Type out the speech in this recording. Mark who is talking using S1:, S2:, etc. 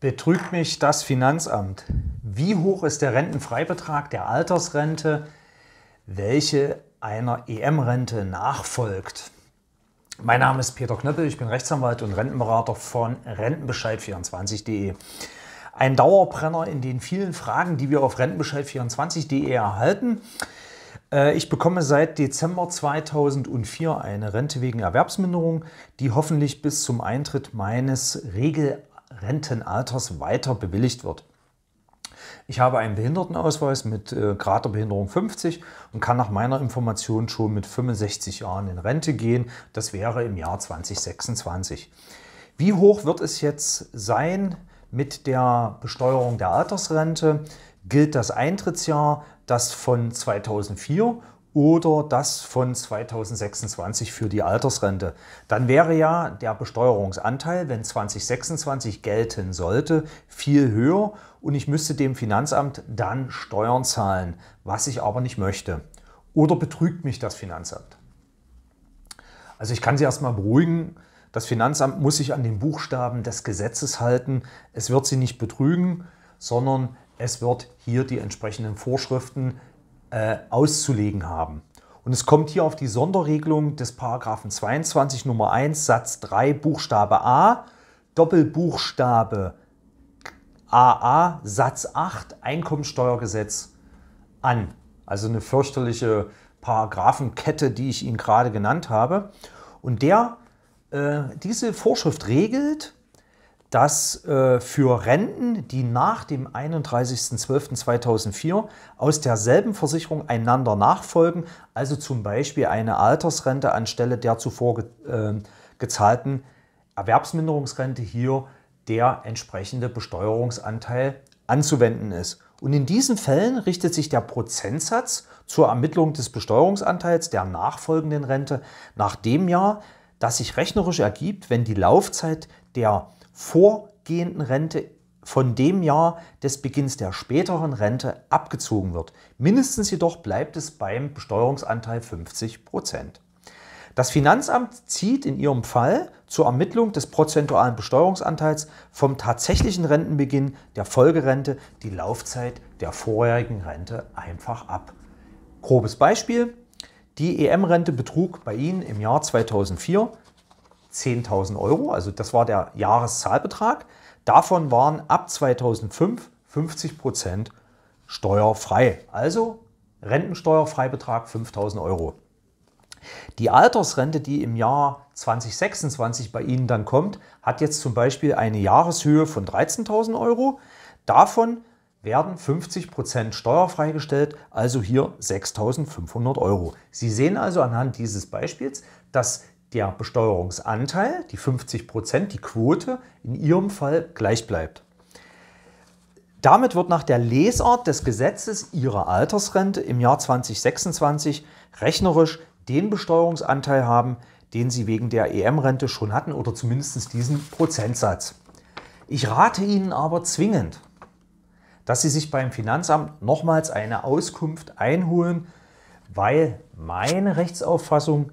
S1: betrügt mich das Finanzamt. Wie hoch ist der Rentenfreibetrag der Altersrente, welche einer EM-Rente nachfolgt? Mein Name ist Peter Knöppel, ich bin Rechtsanwalt und Rentenberater von Rentenbescheid24.de. Ein Dauerbrenner in den vielen Fragen, die wir auf Rentenbescheid24.de erhalten. Äh, ich bekomme seit Dezember 2004 eine Rente wegen Erwerbsminderung, die hoffentlich bis zum Eintritt meines regel Rentenalters weiter bewilligt wird. Ich habe einen Behindertenausweis mit äh, Grad der Behinderung 50 und kann nach meiner Information schon mit 65 Jahren in Rente gehen. Das wäre im Jahr 2026. Wie hoch wird es jetzt sein mit der Besteuerung der Altersrente? Gilt das Eintrittsjahr, das von 2004 oder das von 2026 für die Altersrente. Dann wäre ja der Besteuerungsanteil, wenn 2026 gelten sollte, viel höher und ich müsste dem Finanzamt dann Steuern zahlen, was ich aber nicht möchte. Oder betrügt mich das Finanzamt? Also ich kann Sie erstmal beruhigen, das Finanzamt muss sich an den Buchstaben des Gesetzes halten. Es wird Sie nicht betrügen, sondern es wird hier die entsprechenden Vorschriften äh, auszulegen haben. Und es kommt hier auf die Sonderregelung des Paragraphen 22 Nummer 1 Satz 3 Buchstabe A, Doppelbuchstabe AA Satz 8 Einkommensteuergesetz an. Also eine fürchterliche Paragraphenkette, die ich Ihnen gerade genannt habe. Und der, äh, diese Vorschrift regelt, dass äh, für Renten, die nach dem 31.12.2004 aus derselben Versicherung einander nachfolgen, also zum Beispiel eine Altersrente anstelle der zuvor äh, gezahlten Erwerbsminderungsrente hier der entsprechende Besteuerungsanteil anzuwenden ist. Und in diesen Fällen richtet sich der Prozentsatz zur Ermittlung des Besteuerungsanteils der nachfolgenden Rente nach dem Jahr, das sich rechnerisch ergibt, wenn die Laufzeit der vorgehenden Rente von dem Jahr des Beginns der späteren Rente abgezogen wird. Mindestens jedoch bleibt es beim Besteuerungsanteil 50 Prozent. Das Finanzamt zieht in Ihrem Fall zur Ermittlung des prozentualen Besteuerungsanteils vom tatsächlichen Rentenbeginn der Folgerente die Laufzeit der vorherigen Rente einfach ab. Grobes Beispiel. Die EM-Rente betrug bei Ihnen im Jahr 2004 10.000 Euro. Also das war der Jahreszahlbetrag. Davon waren ab 2005 50 Prozent steuerfrei. Also Rentensteuerfreibetrag 5.000 Euro. Die Altersrente, die im Jahr 2026 bei Ihnen dann kommt, hat jetzt zum Beispiel eine Jahreshöhe von 13.000 Euro. Davon werden 50% Prozent steuerfrei gestellt, also hier 6.500 Euro. Sie sehen also anhand dieses Beispiels, dass der Besteuerungsanteil, die 50 Prozent, die Quote in Ihrem Fall gleich bleibt. Damit wird nach der Lesart des Gesetzes Ihre Altersrente im Jahr 2026 rechnerisch den Besteuerungsanteil haben, den Sie wegen der EM-Rente schon hatten oder zumindest diesen Prozentsatz. Ich rate Ihnen aber zwingend, dass Sie sich beim Finanzamt nochmals eine Auskunft einholen, weil meine Rechtsauffassung